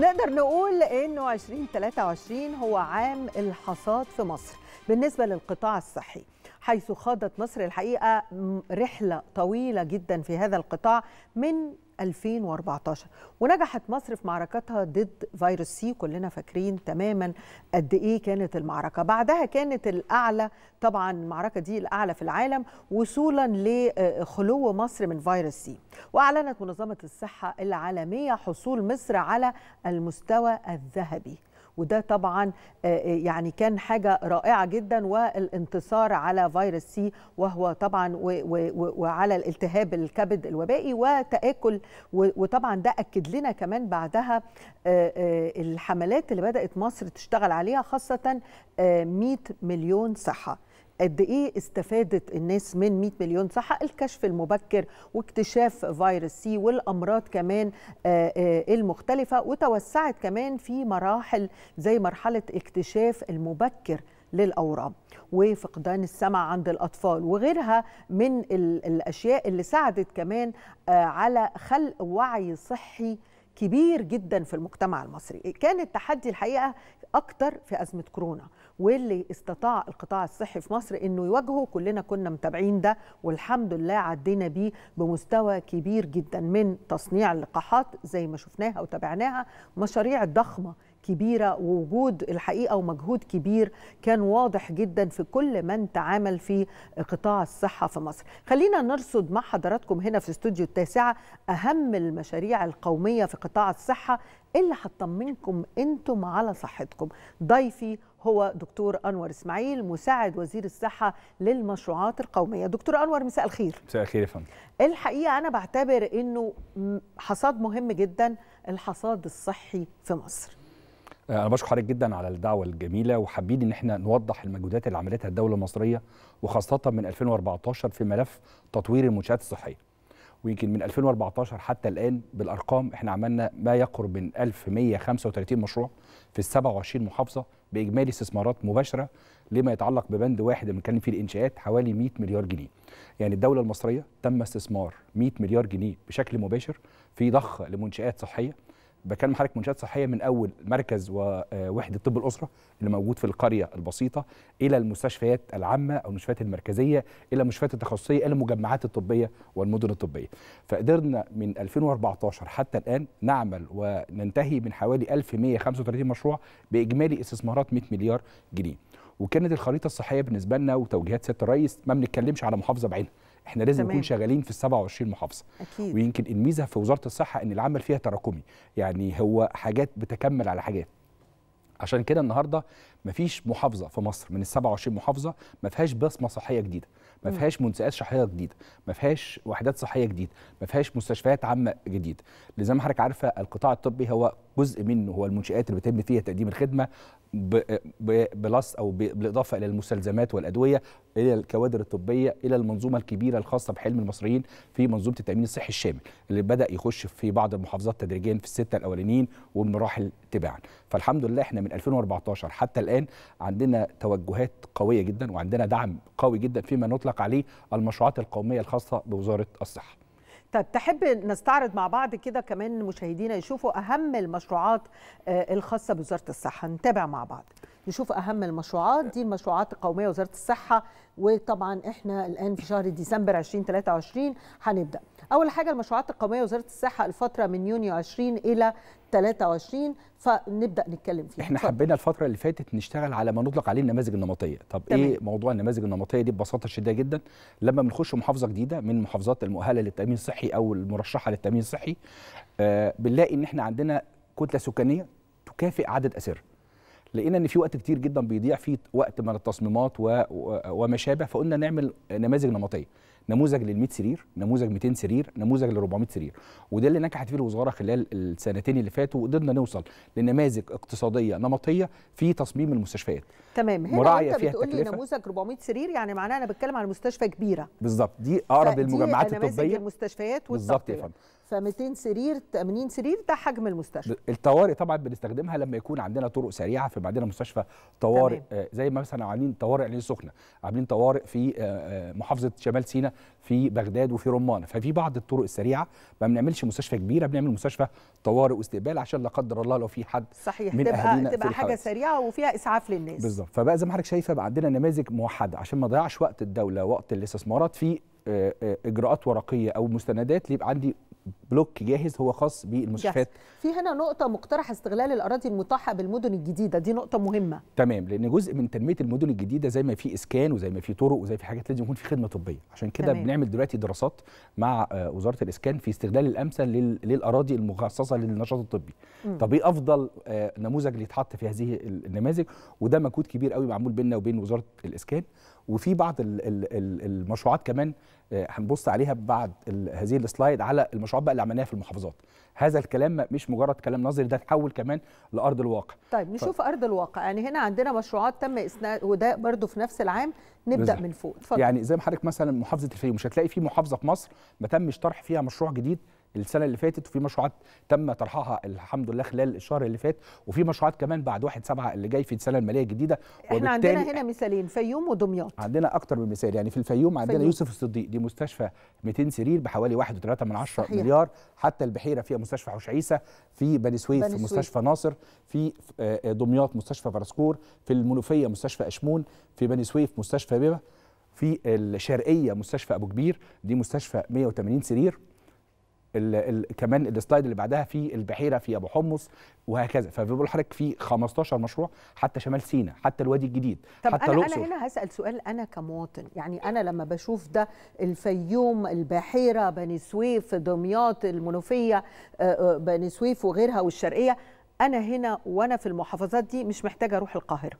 نقدر نقول انه 2023 هو عام الحصاد في مصر بالنسبه للقطاع الصحي حيث خاضت مصر الحقيقة رحلة طويلة جدا في هذا القطاع من 2014 ونجحت مصر في معركتها ضد فيروس سي كلنا فاكرين تماما قد ايه كانت المعركه بعدها كانت الاعلى طبعا المعركه دي الاعلى في العالم وصولا لخلو مصر من فيروس سي واعلنت منظمه الصحه العالميه حصول مصر على المستوى الذهبي وده طبعا آه، آه، يعني كان حاجه رائعه جدا والانتصار على فيروس سي وهو طبعا وعلى الالتهاب الكبد الوبائي وتاكل وطبعا ده اكد لنا كمان بعدها آه، الحملات اللي بدات مصر تشتغل عليها خاصه 100 مليون صحه قد ايه استفادت الناس من 100 مليون صحه الكشف المبكر واكتشاف فيروس سي والامراض كمان آه، آه، المختلفه وتوسعت كمان في مراحل زي مرحله اكتشاف المبكر للاورام وفقدان السمع عند الاطفال وغيرها من الاشياء اللي ساعدت كمان آه، على خلق وعي صحي كبير جدا في المجتمع المصري كان التحدي الحقيقه اكتر في ازمه كورونا واللي استطاع القطاع الصحي في مصر انه يواجهه كلنا كنا متابعين ده والحمد لله عدينا بيه بمستوى كبير جدا من تصنيع اللقاحات زي ما شفناها وتابعناها مشاريع ضخمه كبيره ووجود الحقيقه ومجهود كبير كان واضح جدا في كل من تعامل في قطاع الصحه في مصر. خلينا نرصد مع حضراتكم هنا في استوديو التاسعه اهم المشاريع القوميه في قطاع الصحه اللي هتطمنكم انتم على صحتكم. ضيفي هو دكتور انور اسماعيل مساعد وزير الصحه للمشروعات القوميه دكتور انور مساء الخير مساء الخير يا فندم الحقيقه انا بعتبر انه حصاد مهم جدا الحصاد الصحي في مصر آه، انا بشكر حضرتك جدا على الدعوه الجميله وحابين ان احنا نوضح المجهودات اللي عملتها الدوله المصريه وخاصه من 2014 في ملف تطوير المنشات الصحيه ويمكن من 2014 حتى الان بالارقام احنا عملنا ما يقرب من 1135 مشروع في ال 27 محافظه باجمالي استثمارات مباشره لما يتعلق ببند واحد اللي بنتكلم فيه الانشاءات حوالي 100 مليار جنيه. يعني الدوله المصريه تم استثمار 100 مليار جنيه بشكل مباشر في ضخ لمنشات صحيه بكلم حضرتك منشات صحيه من اول مركز ووحده آه، طب الاسره اللي موجود في القريه البسيطه الى المستشفيات العامه او المستشفيات المركزيه الى المستشفيات التخصصيه الى المجمعات الطبيه والمدن الطبيه فقدرنا من 2014 حتى الان نعمل وننتهي من حوالي 1135 مشروع باجمالي استثمارات 100 مليار جنيه وكانت الخريطه الصحيه بالنسبه لنا وتوجيهات سياده الرئيس ما بنتكلمش على محافظه بعينها احنا لازم نكون شغالين في ال 27 محافظه أكيد. ويمكن الميزه في وزاره الصحه ان العمل فيها تراكمي يعني هو حاجات بتكمل على حاجات عشان كده النهارده مفيش محافظه في مصر من ال 27 محافظه ما فيهاش بصمه صحيه جديده ما فيهاش منشآت صحيه جديده ما فيهاش وحدات صحيه جديده ما فيهاش مستشفيات عامه جديده لزي ما حضرتك عارفه القطاع الطبي هو جزء منه هو المنشآت اللي بيتم فيها تقديم الخدمة بلس أو بالإضافة إلى المستلزمات والأدوية إلى الكوادر الطبية إلى المنظومة الكبيرة الخاصة بحلم المصريين في منظومة التأمين الصحي الشامل اللي بدأ يخش في بعض المحافظات تدريجيا في الستة الأولانيين والمراحل تباعا فالحمد لله إحنا من 2014 حتى الآن عندنا توجهات قوية جدا وعندنا دعم قوي جدا فيما نطلق عليه المشروعات القومية الخاصة بوزارة الصحة طيب تحب نستعرض مع بعض كده كمان مشاهدينا يشوفوا اهم المشروعات آه، الخاصه بوزاره الصحه نتابع مع بعض نشوف اهم المشروعات دي المشروعات القوميه وزاره الصحه وطبعا احنا الان في شهر ديسمبر 2023 هنبدا اول حاجه المشروعات القوميه وزاره الصحه الفتره من يونيو 20 الى 23 فنبدا نتكلم فيها احنا حبينا الفتره اللي فاتت نشتغل على ما نطلق عليه النماذج النمطيه طب إيه تمام. ايه موضوع النماذج النمطيه دي ببساطه شديده جدا لما بنخش محافظه جديده من المحافظات المؤهله للتامين الصحي او المرشحه للتامين الصحي آه بنلاقي ان احنا عندنا كتله سكانيه تكافئ عدد اسر لقينا ان في وقت كتير جدا بيضيع فيه وقت من التصميمات وما شابه فقلنا نعمل نماذج نمطيه نموذج لل 100 سرير نموذج 200 سرير نموذج ل 400 سرير وده اللي نجحت فيه الوزاره خلال السنتين اللي فاتوا وقدرنا نوصل لنماذج اقتصاديه نمطيه في تصميم المستشفيات تمام هنا مراعيه انت فيها بتقول لي نموذج 400 سرير يعني معناها انا بتكلم على مستشفى كبيره بالظبط دي اقرب للمجمعات الطبيه المستشفيات بالظبط يا فندم ف200 سرير 80 سرير ده حجم المستشفى الطوارئ طبعا بنستخدمها لما يكون عندنا طرق سريعه في عندنا مستشفى طوارئ تمام. آه، زي ما مثلا عاملين طوارئ العين سخنه عاملين طوارئ في آه، آه، محافظه شمال سيناء في بغداد وفي رمان ففي بعض الطرق السريعه ما بنعملش مستشفى كبيره بنعمل مستشفى طوارئ واستقبال عشان لا قدر الله لو في حد صحيح من تبقى أهلنا تبقى حاجه سريعه وفيها اسعاف للناس بالظبط فبقى زي ما حضرتك شايفه بقى عندنا نماذج موحده عشان ما نضيعش وقت الدوله وقت الاستثمارات في اجراءات ورقيه او مستندات ليبقى عندي بلوك جاهز هو خاص بالمستشفيات في هنا نقطة مقترح استغلال الأراضي المتاحة بالمدن الجديدة دي نقطة مهمة تمام لأن جزء من تنمية المدن الجديدة زي ما في إسكان وزي ما في طرق وزي في حاجات لازم يكون في خدمة طبية عشان كده بنعمل دلوقتي دراسات مع آه، وزارة الإسكان في استغلال الأمثل للأراضي المخصصة للنشاط الطبي طب إيه أفضل آه، نموذج يتحط في هذه النماذج وده مجهود كبير قوي معمول بيننا وبين وزارة الإسكان وفي بعض المشروعات كمان هنبص عليها بعد هذه السلايد على المشروعات بقى اللي عملناها في المحافظات هذا الكلام مش مجرد كلام نظري ده اتحول كمان لارض الواقع طيب نشوف ف... ارض الواقع يعني هنا عندنا مشروعات تم اسناد وده برضو في نفس العام نبدا بالزبط. من فوق اتفضل يعني زي ما حضرتك مثلا محافظه الفيوم مش هتلاقي في محافظه في مصر ما تمش طرح فيها مشروع جديد السنه اللي فاتت وفي مشروعات تم طرحها الحمد لله خلال الشهر اللي فات وفي مشروعات كمان بعد 1 7 اللي جاي في السنه الماليه الجديده احنا عندنا هنا مثالين فيوم ودمياط عندنا اكتر من مثال يعني في الفيوم عندنا فيوم. يوسف الصديق دي مستشفى 200 سرير بحوالي 1.3 من 10 مليار حتى البحيره فيها مستشفى حوش عيسى في بني سويف في مستشفى ناصر في آه، آه، دمياط مستشفى فرسكور في المنوفيه مستشفى اشمون في بني سويف مستشفى بيبه في الشرقيه مستشفى ابو كبير دي مستشفى 180 سرير ال ال كمان السلايد اللي بعدها في البحيره في ابو حمص وهكذا فبيقول حضرتك في 15 مشروع حتى شمال سينا حتى الوادي الجديد طب حتى انا انا هنا هسال سؤال انا كمواطن يعني انا لما بشوف ده الفيوم البحيره بني سويف دمياط المنوفيه آه، آه، بني سويف وغيرها والشرقيه انا هنا وانا في المحافظات دي مش محتاجه اروح القاهره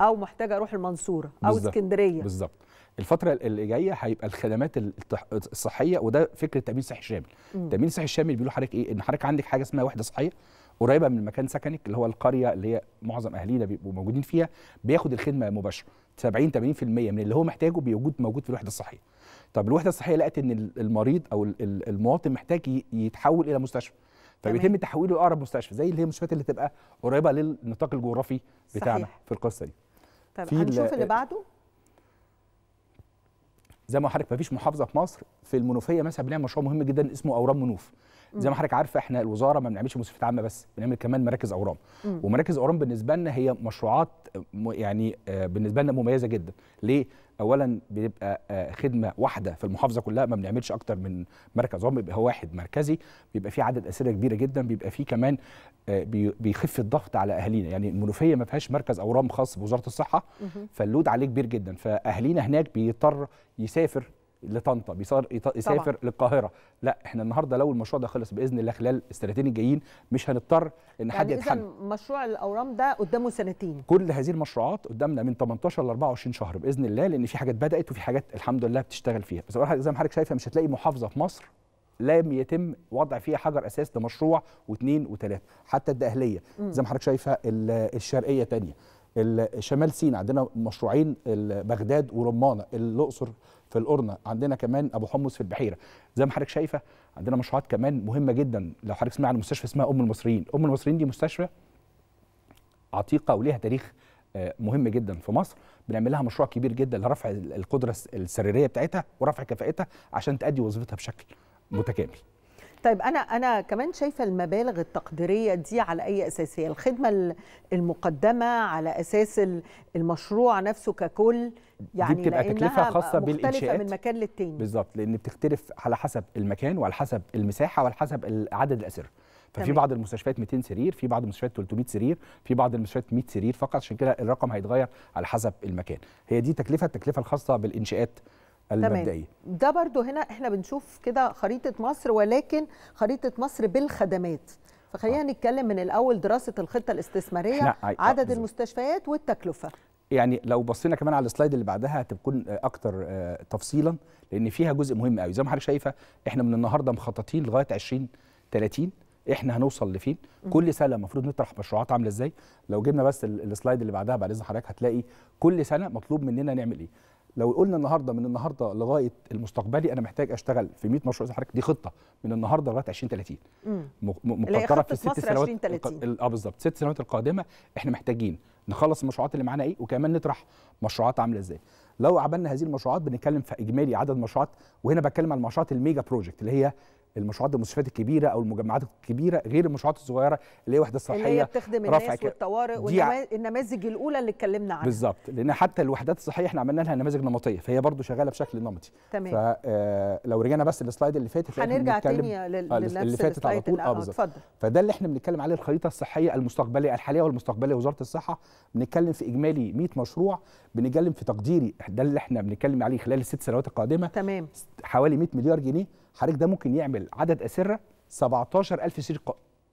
او محتاجه اروح المنصوره او اسكندريه بالظبط الفتره اللي جايه هيبقى الخدمات الصحيه وده فكره التامين الصحي الشامل التامين الصحي الشامل بيقول لحضرتك ايه ان حضرتك عندك حاجه اسمها وحده صحيه قريبه من مكان سكنك اللي هو القريه اللي هي معظم اهالينا بيبقوا موجودين فيها بياخد الخدمه مباشره 70 80% من اللي هو محتاجه بيوجود موجود في الوحده الصحيه طب الوحده الصحيه لقت ان المريض او المواطن محتاج يتحول الى مستشفى فبيتم تحويله لاقرب مستشفى زي اللي هي المستشفيات اللي تبقى قريبه للنطاق الجغرافي بتاعنا صحيح. في القصه دي طيب هنشوف اللي بعده زي ما حضرتك ما فيش محافظه في مصر في المنوفيه مثلا بنعمل مشروع مهم جدا اسمه اورام منوف زي ما حضرتك عارفه احنا الوزاره ما بنعملش مستشفيات عامه بس بنعمل كمان مراكز اورام ومراكز اورام بالنسبه لنا هي مشروعات يعني آه، بالنسبه لنا مميزه جدا ليه اولا بيبقى آه، خدمه واحده في المحافظه كلها ما بنعملش اكتر من مركز هو بيبقى هو واحد مركزي بيبقى فيه عدد اسئله كبيره جدا بيبقى فيه كمان آه، بيخف الضغط على اهالينا يعني المنوفيه ما فيهاش مركز اورام خاص بوزاره الصحه فاللود عليه كبير جدا فاهالينا هناك بيضطر يسافر لطنطا يسافر طبعا. للقاهره لا احنا النهارده لو المشروع ده خلص باذن الله خلال السنتين الجايين مش هنضطر ان حد يعني يتحمل مشروع الاورام ده قدامه سنتين كل هذه المشروعات قدامنا من 18 ل 24 شهر باذن الله لان في حاجات بدات وفي حاجات الحمد لله بتشتغل فيها بس زي ما حضرتك شايفه مش هتلاقي محافظه في مصر لم يتم وضع فيها حجر اساس لمشروع واثنين وثلاثه حتى الدقهليه زي ما حضرتك شايفه الشرقيه ثانيه شمال سينا عندنا مشروعين بغداد ورمانه الاقصر في القرنه عندنا كمان ابو حمص في البحيره زي ما حضرتك شايفه عندنا مشروعات كمان مهمه جدا لو حضرتك سمعت عن مستشفى اسمها ام المصريين ام المصريين دي مستشفى عتيقه وليها تاريخ آه، مهم جدا في مصر بنعمل لها مشروع كبير جدا لرفع القدره السريريه بتاعتها ورفع كفائتها عشان تأدي وظيفتها بشكل متكامل طيب انا انا كمان شايفه المبالغ التقديريه دي على اي اساس هي الخدمه المقدمه على اساس المشروع نفسه ككل يعني دي بتبقى تكلفه خاصه بالانشاءات من مكان للتاني بالظبط لان بتختلف على حسب المكان وعلى حسب المساحه وعلى حسب عدد الاسره ففي بعض المستشفيات 200 سرير في بعض المستشفيات 300 سرير في بعض المستشفيات 100 سرير فقط عشان كده الرقم هيتغير على حسب المكان هي دي تكلفه التكلفه الخاصه بالانشاءات المبدئيه ده برضو هنا احنا بنشوف كده خريطه مصر ولكن خريطه مصر بالخدمات فخلينا آه. نتكلم من الاول دراسه الخطه الاستثماريه آه، عدد آه. المستشفيات والتكلفه يعني لو بصينا كمان على السلايد اللي بعدها هتكون آه، اكتر آه، تفصيلا لان فيها جزء مهم قوي زي ما حضرتك شايفه احنا من النهارده مخططين لغايه 20 30 احنا هنوصل لفين كل سنه المفروض نطرح مشروعات عامله ازاي لو جبنا بس السلايد اللي بعدها بعد اذن حضرتك هتلاقي كل سنه مطلوب مننا نعمل ايه لو قلنا النهارده من النهارده لغايه المستقبلي انا محتاج اشتغل في 100 مشروع زي حضرتك دي خطه من النهارده لغايه 2030 مقدره في الست سنوات اه بالظبط ست سنوات القادمه احنا محتاجين نخلص المشروعات اللي معانا ايه وكمان نطرح مشروعات عامله ازاي لو عملنا هذه المشروعات بنتكلم في اجمالي عدد مشروعات وهنا بتكلم عن المشروعات الميجا بروجكت اللي هي المشروعات المستشفيات الكبيره او المجمعات الكبيره غير المشروعات الصغيره اللي هي وحده صحيه اللي هي بتخدم الناس والطوارئ والنماذج الاولى اللي اتكلمنا عنها بالظبط لان حتى الوحدات الصحيه احنا عملنا لها نماذج نمطيه فهي برضو شغاله بشكل نمطي تمام فلو آه، رجعنا بس للسلايد اللي فاتت هنرجع تاني آه، لنفس اللي فاتت على طول اه بالظبط فده اللي احنا بنتكلم عليه الخريطه الصحيه المستقبليه الحاليه والمستقبليه وزاره الصحه بنتكلم في اجمالي 100 مشروع بنتكلم في تقديري ده اللي احنا بنتكلم عليه خلال الست سنوات القادمه تمام حوالي 100 مليار جنيه حضرتك ده ممكن يعمل عدد اسره 17000 سرير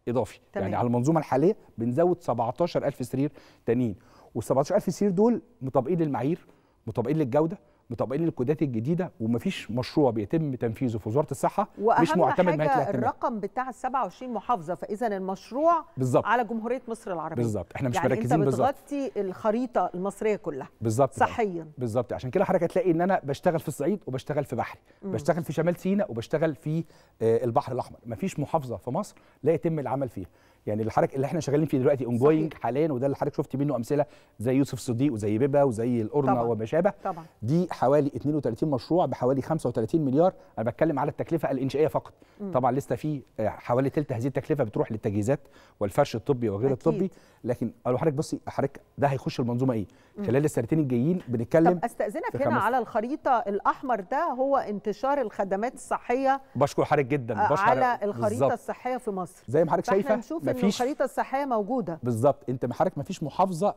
اضافي يعني تمام. يعني على المنظومه الحاليه بنزود 17000 سرير تانيين وال 17000 سرير دول مطابقين للمعايير مطابقين للجوده مطبقين الكودات الجديده ومفيش مشروع بيتم تنفيذه في وزاره الصحه مش معتمد حاجة ما الرقم بتاع ال 27 محافظه فاذا المشروع بالزبط. على جمهوريه مصر العربيه بالظبط احنا مش يعني مركزين بالظبط انت بتغطي بالزبط. الخريطه المصريه كلها بالظبط صحيا بالظبط عشان كده حضرتك هتلاقي ان انا بشتغل في الصعيد وبشتغل في بحري مم. بشتغل في شمال سيناء وبشتغل في آه، البحر الاحمر مفيش محافظه في مصر لا يتم العمل فيها يعني اللي حضرتك اللي احنا شغالين فيه دلوقتي اونجوينج جوينج حاليا وده اللي حضرتك شفت منه امثله زي يوسف صديق وزي بيبا وزي القرنه وما شابه دي حوالي 32 مشروع بحوالي 35 مليار انا بتكلم على التكلفه الانشائيه فقط م. طبعا لسه في آه، حوالي ثلث هذه التكلفه بتروح للتجهيزات والفرش الطبي وغير أكيد. الطبي لكن لو حضرتك بصي حضرتك ده هيخش المنظومه ايه خلال السنتين الجايين بنتكلم طب استاذنك هنا على الخريطه الاحمر ده هو انتشار الخدمات الصحيه بشكر حضرتك جدا بشكر على الخريطه بالزبط. الصحيه في مصر زي ما حضرتك شايفه مفيش الخريطه الصحيه موجوده بالظبط انت حضرتك مفيش محافظه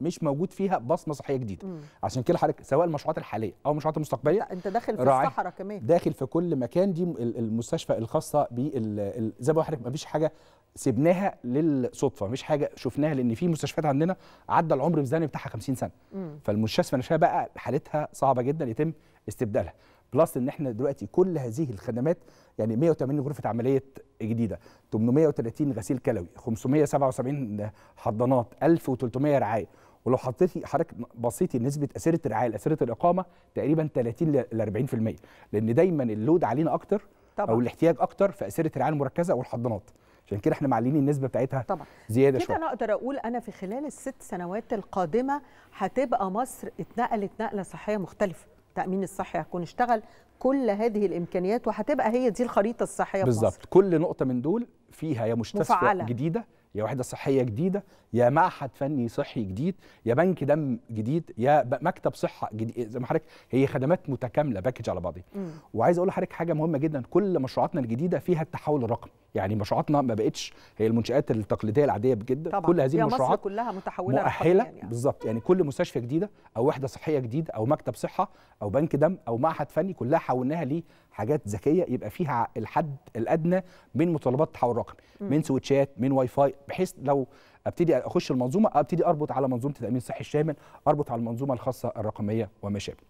مش موجود فيها بصمه صحيه جديده مم. عشان كده حضرتك سواء المشروعات الحاليه او المشروعات المستقبليه لا انت داخل في الصحراء كمان داخل في كل مكان دي المستشفى الخاصه بال زي ما حضرتك مفيش حاجه سيبناها للصدفه مش حاجه شفناها لان في مستشفيات عندنا عدى العمر الميزاني بتاعها 50 سنه مم. فالمستشفى نفسها بقى حالتها صعبه جدا يتم استبدالها بلس ان احنا دلوقتي كل هذه الخدمات يعني 180 غرفه عمليه جديده 830 غسيل كلوي 577 حضانات 1300 رعايه ولو حطيتي حضرتك بصيتي نسبه اسره الرعايه لاسره الاقامه تقريبا 30 ل 40% لان دايما اللود علينا اكتر طبعا. او الاحتياج اكتر في اسره الرعايه المركزه والحضانات عشان كده احنا معلنين النسبه بتاعتها طبعا. زياده شويه كده انا اقدر اقول انا في خلال الست سنوات القادمه هتبقى مصر اتنقلت نقله صحيه مختلفه التامين الصحي هيكون اشتغل كل هذه الامكانيات وهتبقى هي دي الخريطه الصحيه بالظبط كل نقطه من دول فيها يا مستشفى جديده يا وحده صحيه جديده يا معهد فني صحي جديد يا بنك دم جديد يا مكتب صحه جديد زي ما حضرتك هي خدمات متكامله باكج على بعضها وعايز اقول لحضرتك حاجه مهمه جدا كل مشروعاتنا الجديده فيها التحول الرقمي يعني مشروعاتنا ما بقتش هي المنشات التقليديه العاديه جدا كل هذه المشروعات كلها متحوله مؤهله يعني. بالظبط يعني كل مستشفى جديده او وحده صحيه جديده او مكتب صحه او بنك دم او معهد فني كلها حولناها حاجات ذكيه يبقى فيها الحد الادنى من متطلبات التحول الرقمي من سويتشات من واي فاي بحيث لو ابتدي اخش المنظومه ابتدي اربط على منظومه التامين الصحي الشامل اربط على المنظومه الخاصه الرقميه وما شابه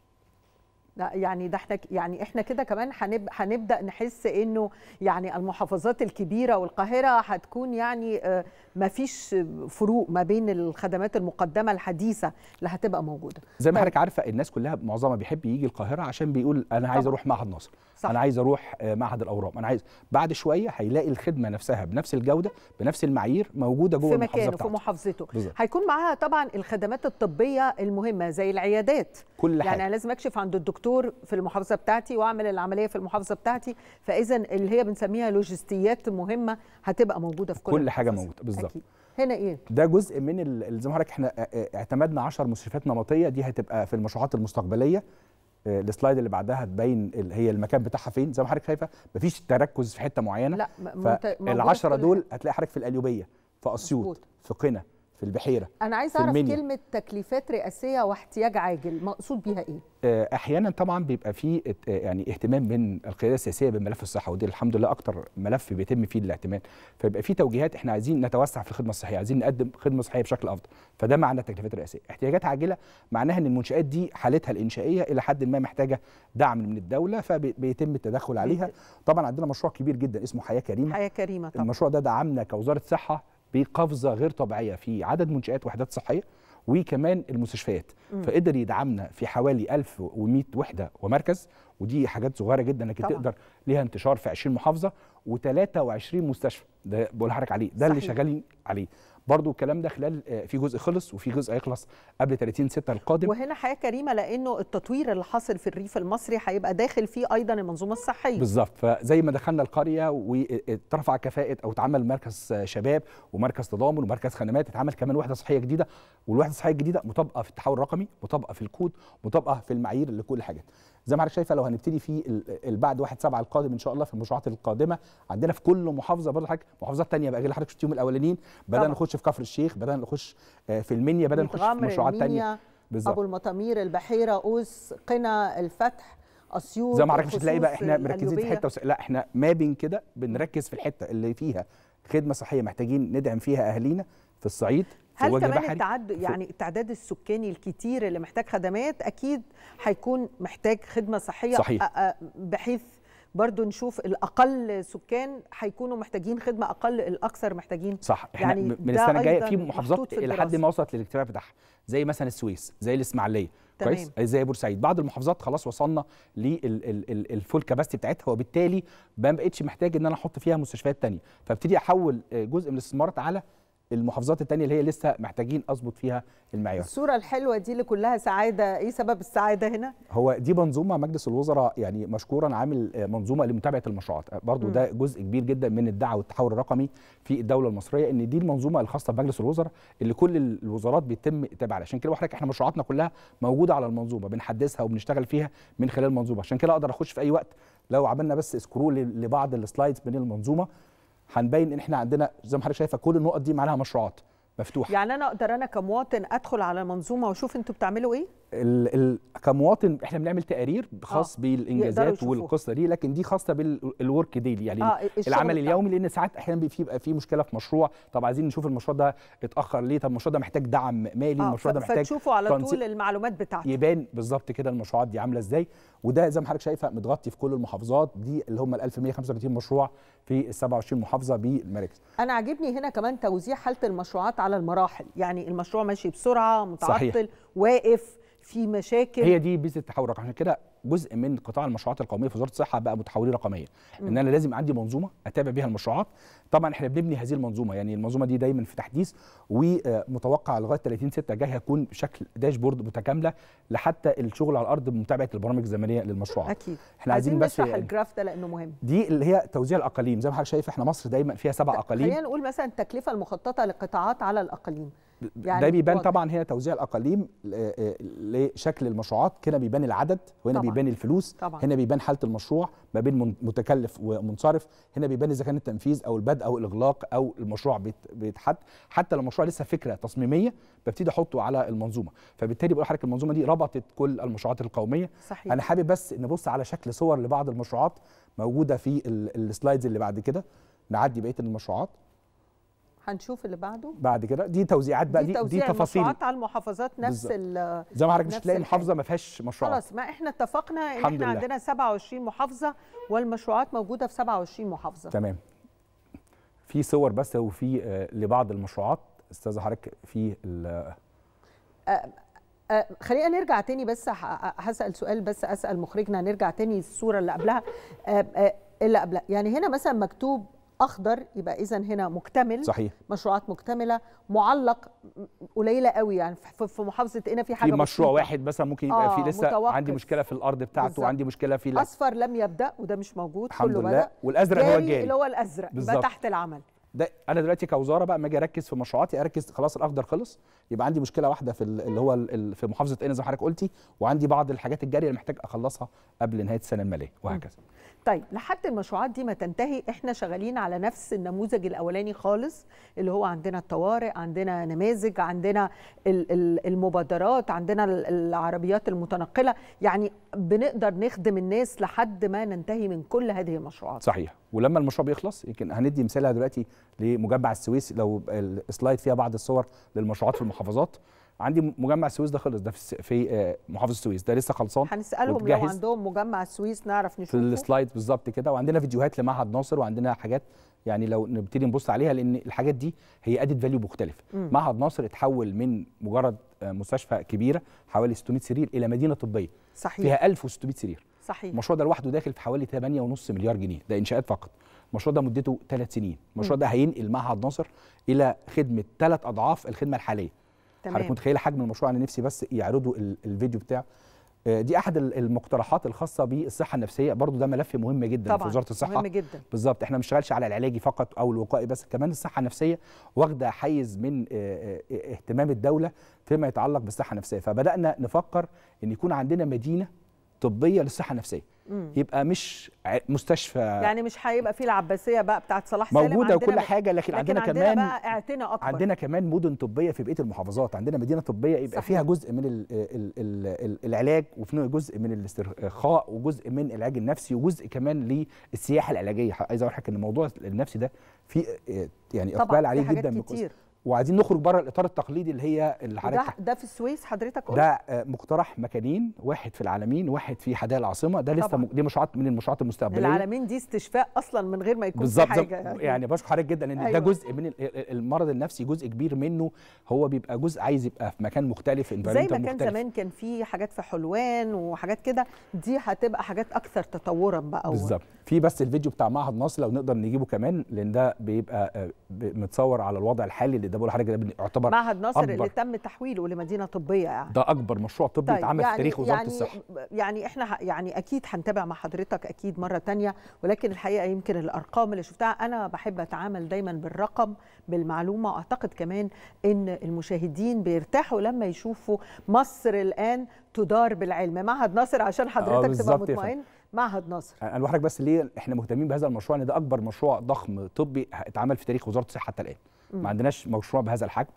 يعني ده احنا يعني احنا كده كمان هنب هنبدا نحس انه يعني المحافظات الكبيره والقاهره هتكون يعني آه، ما فيش فروق ما بين الخدمات المقدمه الحديثه اللي هتبقى موجوده زي ما طيب. حضرتك عارفه الناس كلها معظمها بيحب يجي القاهره عشان بيقول انا عايز اروح معهد ناصر صح. انا عايز اروح آه، معهد الاورام انا عايز بعد شويه هيلاقي الخدمه نفسها بنفس الجوده بنفس المعايير موجوده جوه المحافظه في مكانه في محافظته بالزبط. هيكون معاها طبعا الخدمات الطبيه المهمه زي العيادات كل يعني حاجه يعني لازم اكشف عند الدكتور دكتور في المحافظه بتاعتي واعمل العمليه في المحافظه بتاعتي فاذا اللي هي بنسميها لوجستيات مهمه هتبقى موجوده في كل كل حاجه موجوده بالظبط هنا ايه ده جزء من زي ما حضرتك احنا آه، آه، اعتمدنا 10 مستشفيات نمطيه دي هتبقى في المشروعات المستقبليه آه، السلايد اللي بعدها تبين هي المكان بتاعها فين زي ما حضرتك شايفه مفيش تركز في حته معينه لا العشرة دول هتلاقي حضرتك في القليوبيه في اسيوط في قنا في البحيره انا عايز اعرف كلمه تكليفات رئاسيه واحتياج عاجل مقصود بيها ايه آه، احيانا طبعا بيبقى في آه، يعني اهتمام من القياده السياسيه بملف الصحه ودي الحمد لله اكتر ملف بيتم فيه الاهتمام فيبقى في توجيهات احنا عايزين نتوسع في الخدمه الصحيه عايزين نقدم خدمه صحيه بشكل افضل فده معنى تكليفات رئاسيه احتياجات عاجله معناها ان المنشات دي حالتها الانشائيه الى حد ما محتاجه دعم من الدوله فبيتم التدخل عليها طبعا عندنا مشروع كبير جدا اسمه حياه كريمه حياه كريمه طبعا. المشروع ده دعمنا كوزاره صحه بقفزه غير طبيعيه في عدد منشات وحدات صحيه وكمان المستشفيات فقدر يدعمنا في حوالي 1100 وحده ومركز ودي حاجات صغيره جدا انك تقدر ليها انتشار في 20 محافظه و23 مستشفى ده بقول لحضرتك عليه ده صحيح. اللي شغالين عليه برضو الكلام ده خلال آه، في جزء خلص وفي جزء هيخلص قبل 30 6 القادم وهنا حياه كريمه لانه التطوير اللي حاصل في الريف المصري هيبقى داخل فيه ايضا المنظومه الصحيه بالظبط فزي ما دخلنا القريه وترفع آه، آه، كفاءه او اتعمل مركز شباب ومركز تضامن ومركز خدمات اتعمل كمان وحده صحيه جديده والوحده الصحيه الجديده مطابقه في التحول الرقمي مطابقه في الكود مطابقه في المعايير لكل حاجه زي ما حضرتك شايفه لو هنبتدي في بعد 1 7 القادم ان شاء الله في المشروعات القادمه عندنا في كل محافظه برضه حضرتك محافظات ثانيه بقى اللي حضرتك شفتيهم الاولانيين بدانا نخش في كفر الشيخ بدانا نخش آه، في المنيا بدانا نخش في مشروعات ثانيه بالظبط ابو المطامير البحيره اوس قنا الفتح اسيوط زي ما حضرتك مش هتلاقي بقى احنا مركزين في حته لا احنا ما بين كده بنركز في الحته اللي فيها خدمه صحيه محتاجين ندعم فيها اهالينا في الصعيد هل كمان التعدد يعني التعداد السكاني الكتير اللي محتاج خدمات اكيد هيكون محتاج خدمه صحيه صحيح. بحيث برضو نشوف الاقل سكان هيكونوا محتاجين خدمه اقل الاكثر محتاجين صح احنا يعني من السنه الجايه في محافظات لحد ما وصلت للاكتفاء بتاعها زي مثلا السويس زي الاسماعيليه كويس زي بورسعيد بعض المحافظات خلاص وصلنا للفول كاباستي بتاعتها وبالتالي ما بقتش محتاج ان انا احط فيها مستشفيات ثانيه فابتدي احول جزء من الاستثمارات على المحافظات التانية اللي هي لسه محتاجين اظبط فيها المعيار الصوره الحلوه دي اللي كلها سعاده ايه سبب السعاده هنا هو دي منظومه مجلس الوزراء يعني مشكورا عامل منظومه لمتابعه المشروعات برضو م. ده جزء كبير جدا من الدعوة والتحول الرقمي في الدوله المصريه ان دي المنظومه الخاصه بمجلس الوزراء اللي كل الوزارات بيتم تابعها عشان كده وحضرتك احنا مشروعاتنا كلها موجوده على المنظومه بنحدثها وبنشتغل فيها من خلال المنظومه عشان كده اقدر اخش في اي وقت لو عملنا بس سكرول لبعض السلايدز من المنظومه هنبين ان احنا عندنا زي ما حضرتك شايفه كل النقط دي معناها مشروعات مفتوحه يعني انا اقدر انا كمواطن ادخل على المنظومه واشوف انتوا بتعملوا ايه ال ال كمواطن احنا بنعمل تقارير خاص آه. بالانجازات والقصه دي لكن دي خاصه بالورك ديلي يعني آه. العمل اليومي لان ساعات احيانا بيبقى في مشكله في مشروع طب عايزين نشوف المشروع ده اتاخر ليه طب المشروع ده محتاج دعم مالي آه. المشروع ده محتاج فتشوفوا على طول المعلومات بتاعته يبان بالظبط كده المشروعات دي عامله ازاي وده زي ما حضرتك شايفه متغطي في كل المحافظات دي اللي هم ال 1135 مشروع في ال 27 محافظه بالمراكز. انا عاجبني هنا كمان توزيع حاله المشروعات على المراحل، يعني المشروع ماشي بسرعه متعطل صحيح. واقف في مشاكل هي دي بيزة التحول الرقمي عشان كده جزء من قطاع المشروعات القوميه في وزاره الصحه بقى متحولين رقميا ان انا لازم عندي منظومه اتابع بيها المشروعات طبعا احنا بنبني هذه المنظومه يعني المنظومه دي دايما في تحديث ومتوقع لغايه 30 6 جاي هيكون بشكل داشبورد متكامله لحتى الشغل على الارض بمتابعه البرامج الزمنيه للمشروعات اكيد احنا عايزين بس نشرح الجراف ده لانه مهم دي اللي هي توزيع الاقاليم زي ما حضرتك شايف احنا مصر دايما فيها سبع اقاليم خلينا نقول مثلا التكلفه المخططه لقطاعات على الاقاليم يعني ده بيبان طبعا هنا توزيع الاقاليم آه، آه، لشكل المشروعات كده بيبان العدد وهنا طبعا. بيبان الفلوس طبعا. هنا بيبان حاله المشروع ما بين متكلف ومنصرف هنا بيبان اذا كان التنفيذ او البدء او الاغلاق او المشروع بيتحد حتى لو المشروع لسه فكره تصميميه ببتدي احطه على المنظومه فبالتالي بقول لحضرتك المنظومه دي ربطت كل المشروعات القوميه صحيح. انا حابب بس نبص على شكل صور لبعض المشروعات موجوده في السلايدز اللي بعد كده نعدي بقيه المشروعات هنشوف اللي بعده بعد كده دي توزيعات بقى دي, دي تفاصيل على المحافظات نفس ال زي ما حضرتك مش تلاقي محافظه ما فيهاش مشروعات خلاص ما احنا اتفقنا ان احنا لله. عندنا 27 محافظه والمشروعات موجوده في 27 محافظه تمام في صور بس وفي آه، لبعض المشروعات استاذه حضرتك في ال آه، آه، خلينا نرجع تاني بس هسال سؤال بس اسال مخرجنا نرجع تاني الصوره اللي قبلها اللي قبلها يعني هنا مثلا مكتوب اخضر يبقى اذا هنا مكتمل صحيح مشروعات مكتمله معلق قليله قوي يعني في محافظه هنا إيه، في حاجه في مشروع مشكلة. واحد مثلا ممكن يبقى آه في لسه متوقف. عندي مشكله في الارض بتاعته بالزبط. وعندي مشكله في اصفر لم يبدا وده مش موجود الحمد كله لله. بدا والازرق هو الجاي اللي هو الازرق بالزبط. بقى تحت العمل ده انا دلوقتي كوزاره بقى ما اجي اركز في مشروعاتي اركز خلاص الاخضر خلص يبقى عندي مشكله واحده في اللي هو في محافظه اين زي ما حضرتك قلتي وعندي بعض الحاجات الجاريه اللي محتاج اخلصها قبل نهايه السنه الماليه وهكذا طيب لحد المشروعات دي ما تنتهي احنا شغالين على نفس النموذج الاولاني خالص اللي هو عندنا الطوارئ عندنا نماذج عندنا المبادرات عندنا العربيات المتنقله يعني بنقدر نخدم الناس لحد ما ننتهي من كل هذه المشروعات صحيح ولما المشروع بيخلص يمكن هندي مثالها دلوقتي لمجمع السويس لو السلايد فيها بعض الصور للمشروعات في المحافظات عندي مجمع السويس ده خلص ده في في آه، محافظه السويس ده لسه خلصان هنسالهم لو عندهم مجمع السويس نعرف نشوفه في السلايد بالظبط كده وعندنا فيديوهات لمعهد ناصر وعندنا حاجات يعني لو نبتدي نبص عليها لان الحاجات دي هي ادت فاليو مختلف معهد ناصر اتحول من مجرد آه، مستشفى كبيره حوالي 600 سرير الى مدينه طبيه صحيح. فيها 1600 سرير صحيح المشروع ده لوحده داخل في حوالي 8.5 مليار جنيه ده انشاءات فقط المشروع ده مدته ثلاث سنين المشروع ده هينقل معهد ناصر الى خدمه ثلاث اضعاف الخدمه الحاليه تمام. حضرتك متخيله حجم المشروع انا نفسي بس يعرضوا الفيديو بتاعه آه، دي احد المقترحات الخاصه بالصحه النفسيه برضو ده ملف مهم جدا طبعًا في وزاره الصحه مهم جدا بالظبط احنا ما بنشتغلش على العلاجي فقط او الوقائي بس كمان الصحه النفسيه واخده حيز من آه، آه، اهتمام الدوله فيما يتعلق بالصحه النفسيه فبدانا نفكر ان يكون عندنا مدينه طبيه للصحه النفسيه يبقى مش مستشفى يعني مش هيبقى في العباسيه بقى بتاعه صلاح سالم موجوده وكل حاجه لكن, لكن عندنا, عندنا كمان بقى اعتنى اكبر عندنا كمان مدن طبيه في بقيه المحافظات عندنا مدينه طبيه يبقى صحيح. فيها جزء من الـ الـ الـ العلاج وفي جزء من الاسترخاء وجزء من العلاج النفسي وجزء كمان للسياحه العلاجيه عايز اقول ان الموضوع النفسي ده في آه، يعني اقبال عليه جدا كتير. وعايزين نخرج بره الاطار التقليدي اللي هي اللي حضرتك ده, ده في السويس حضرتك قلت ده آه، مقترح مكانين واحد في العالمين واحد في حدائق العاصمه ده لسه طبعا. دي مشروعات من المشروعات المستقبليه العالمين دي استشفاء اصلا من غير ما يكون في حاجه يعني. يعني بشكر حضرتك جدا ان أيوة. ده جزء من المرض النفسي جزء كبير منه هو بيبقى جزء عايز يبقى في مكان مختلف زي ما كان زمان كان في حاجات في حلوان وحاجات كده دي هتبقى حاجات اكثر تطورا بقى بالظبط في بس الفيديو بتاع معهد نصر لو نقدر نجيبه كمان لان ده بيبقى آه، متصور على الوضع الحالي اللي ده بقول حضرتك ده يعتبر معهد نصر اللي تم تحويله لمدينه طبيه يعني ده اكبر مشروع طبي طيب اتعمل يعني في تاريخ وزاره يعني الصحه يعني احنا يعني اكيد هنتابع مع حضرتك اكيد مره ثانيه ولكن الحقيقه يمكن الارقام اللي شفتها انا بحب اتعامل دايما بالرقم بالمعلومه اعتقد كمان ان المشاهدين بيرتاحوا لما يشوفوا مصر الان تدار بالعلم معهد نصر عشان حضرتك تبقى آه، مطمئن معهد نصر انا بقول بس ليه احنا مهتمين بهذا المشروع ان ده اكبر مشروع ضخم طبي اتعمل في تاريخ وزاره الصحه حتى الان ما عندناش مشروع بهذا الحجم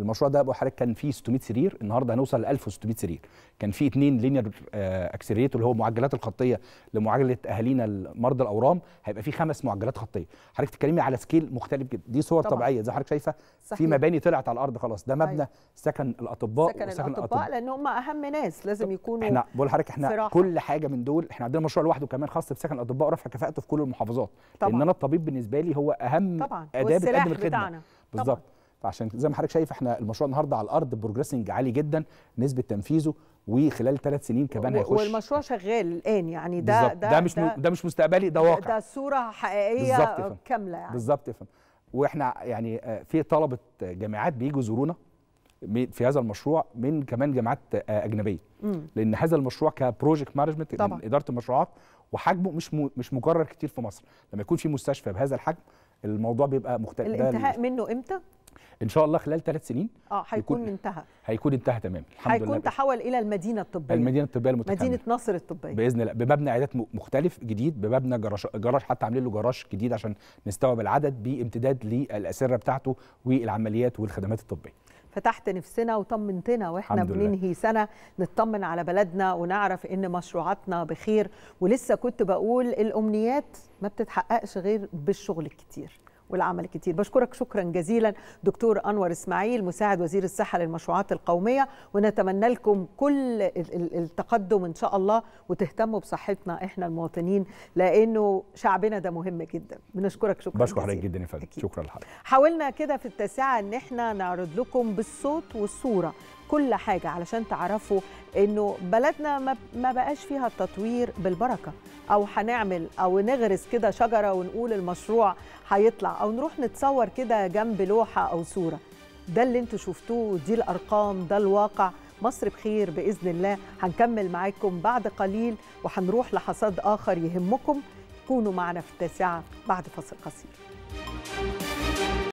المشروع ده حضرتك كان فيه 600 سرير النهارده هنوصل ل 1600 سرير كان فيه اثنين لينير اكسريتور اللي هو المعجلات الخطيه لمعالجه اهالينا مرضى الاورام هيبقى فيه خمس معجلات خطيه حضرتك تتكلمي على سكيل مختلف جدا دي صور طبعًا. طبيعيه زي حضرتك شايفه في مباني طلعت على الارض خلاص ده مبنى أيوة. سكن الاطباء سكن سكن الاطباء, الأطب... لان هم اهم ناس لازم يكونوا احنا بقول لحضرتك احنا صراحة. كل حاجه من دول احنا عندنا مشروع لوحده كمان خاص بسكن الاطباء ورفع كفاءته في كل المحافظات طبعًا. لان انا الطبيب بالنسبه لي هو اهم طبعا. اداه بتقدم الخدمه بالظبط فعشان زي ما حضرتك شايف احنا المشروع النهارده على الارض بروجريسنج عالي جدا نسبه تنفيذه وخلال ثلاث سنين كمان هيخش والمشروع شغال الان يعني ده ده ده مش ده, ده مش مستقبلي ده واقع ده صوره حقيقيه كامله يعني بالظبط فهم واحنا يعني آه، في طلبه جامعات بيجوا يزورونا في هذا المشروع من كمان جامعات آه، اجنبيه مم. لان هذا المشروع كبروجكت مانجمنت اداره المشروعات وحجمه مش مش مكرر كتير في مصر لما يكون في مستشفى بهذا الحجم الموضوع بيبقى مختلف الانتهاء منه امتى ان شاء الله خلال ثلاث سنين اه هيكون انتهى هيكون انتهى تمام الحمد هيكون لله هيكون تحول الى المدينه الطبيه المدينه الطبيه المتكامله مدينه نصر الطبيه باذن الله بمبنى عيادات مختلف جديد بمبنى جراش جراج حتى عاملين له جراج جديد عشان نستوعب العدد بامتداد للاسره بتاعته والعمليات والخدمات الطبيه فتحت نفسنا وطمنتنا واحنا بننهي سنه نطمن على بلدنا ونعرف ان مشروعاتنا بخير ولسه كنت بقول الامنيات ما بتتحققش غير بالشغل الكتير والعمل كتير بشكرك شكرا جزيلا دكتور أنور إسماعيل مساعد وزير الصحة للمشروعات القومية ونتمنى لكم كل التقدم إن شاء الله وتهتموا بصحتنا إحنا المواطنين لأنه شعبنا ده مهم جدا بنشكرك شكرا بشكر حضرتك جدا يا فندم شكرا لحضرتك حاولنا كده في التاسعة إن إحنا نعرض لكم بالصوت والصورة كل حاجه علشان تعرفوا انه بلدنا ما بقاش فيها التطوير بالبركه او هنعمل او نغرس كده شجره ونقول المشروع هيطلع او نروح نتصور كده جنب لوحه او صوره ده اللي انتوا شفتوه دي الارقام ده الواقع مصر بخير باذن الله هنكمل معاكم بعد قليل وهنروح لحصاد اخر يهمكم كونوا معنا في التاسعه بعد فصل قصير